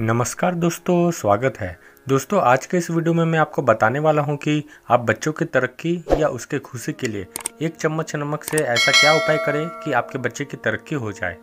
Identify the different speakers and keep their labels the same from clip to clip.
Speaker 1: नमस्कार दोस्तों स्वागत है दोस्तों आज के इस वीडियो में मैं आपको बताने वाला हूं कि आप बच्चों की तरक्की या उसके खुशी के लिए एक चम्मच नमक से ऐसा क्या उपाय करें कि आपके बच्चे की तरक्की हो जाए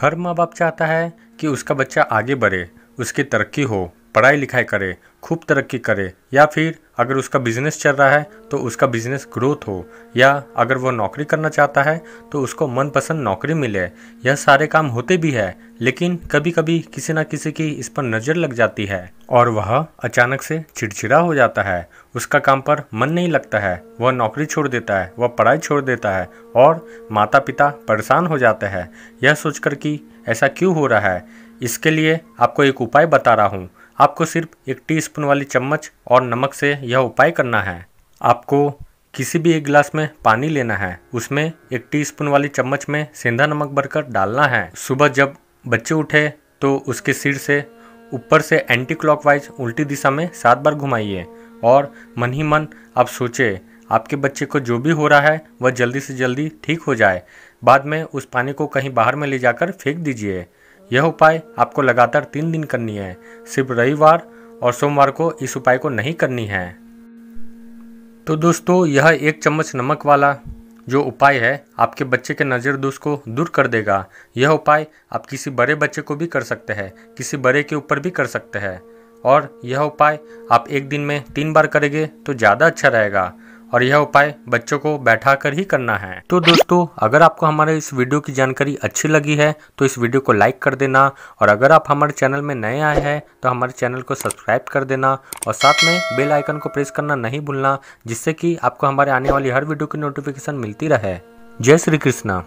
Speaker 1: हर माँ बाप चाहता है कि उसका बच्चा आगे बढ़े उसकी तरक्की हो पढ़ाई लिखाई करे खूब तरक्की करे या फिर अगर उसका बिजनेस चल रहा है तो उसका बिजनेस ग्रोथ हो या अगर वो नौकरी करना चाहता है तो उसको मनपसंद नौकरी मिले यह सारे काम होते भी है लेकिन कभी कभी किसी न किसी की इस पर नज़र लग जाती है और वह अचानक से चिड़चिड़ा हो जाता है उसका काम पर मन नहीं लगता है वह नौकरी छोड़ देता है वह पढ़ाई छोड़ देता है और माता पिता परेशान हो जाते हैं यह सोचकर कि ऐसा क्यों हो रहा है इसके लिए आपको एक उपाय बता रहा हूँ आपको सिर्फ एक टीस्पून वाली चम्मच और नमक से यह उपाय करना है आपको किसी भी एक गिलास में पानी लेना है उसमें एक टीस्पून वाली चम्मच में सेंधा नमक भरकर डालना है सुबह जब बच्चे उठे तो उसके सिर से ऊपर से एंटी क्लॉकवाइज उल्टी दिशा में सात बार घुमाइए और मन ही मन आप सोचे आपके बच्चे को जो भी हो रहा है वह जल्दी से जल्दी ठीक हो जाए बाद में उस पानी को कहीं बाहर में ले जाकर फेंक दीजिए यह उपाय आपको लगातार तीन दिन करनी है सिर्फ रविवार और सोमवार को इस उपाय को नहीं करनी है तो दोस्तों यह एक चम्मच नमक वाला जो उपाय है आपके बच्चे के नज़र दोष को दूर कर देगा यह उपाय आप किसी बड़े बच्चे को भी कर सकते हैं किसी बड़े के ऊपर भी कर सकते हैं और यह उपाय आप एक दिन में तीन बार करेंगे तो ज़्यादा अच्छा रहेगा और यह उपाय बच्चों को बैठा कर ही करना है तो दोस्तों अगर आपको हमारे इस वीडियो की जानकारी अच्छी लगी है तो इस वीडियो को लाइक कर देना और अगर आप हमारे चैनल में नए आए हैं तो हमारे चैनल को सब्सक्राइब कर देना और साथ में बेल आइकन को प्रेस करना नहीं भूलना जिससे कि आपको हमारे आने वाली हर वीडियो की नोटिफिकेशन मिलती रहे जय श्री कृष्णा